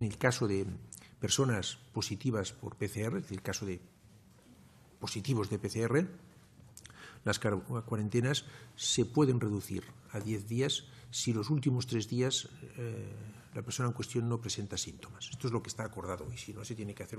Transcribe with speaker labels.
Speaker 1: En el caso de personas positivas por PCR, es decir, el caso de positivos de PCR, las cuarentenas se pueden reducir a 10 días si los últimos tres días eh, la persona en cuestión no presenta síntomas. Esto es lo que está acordado y si no se tiene que hacer una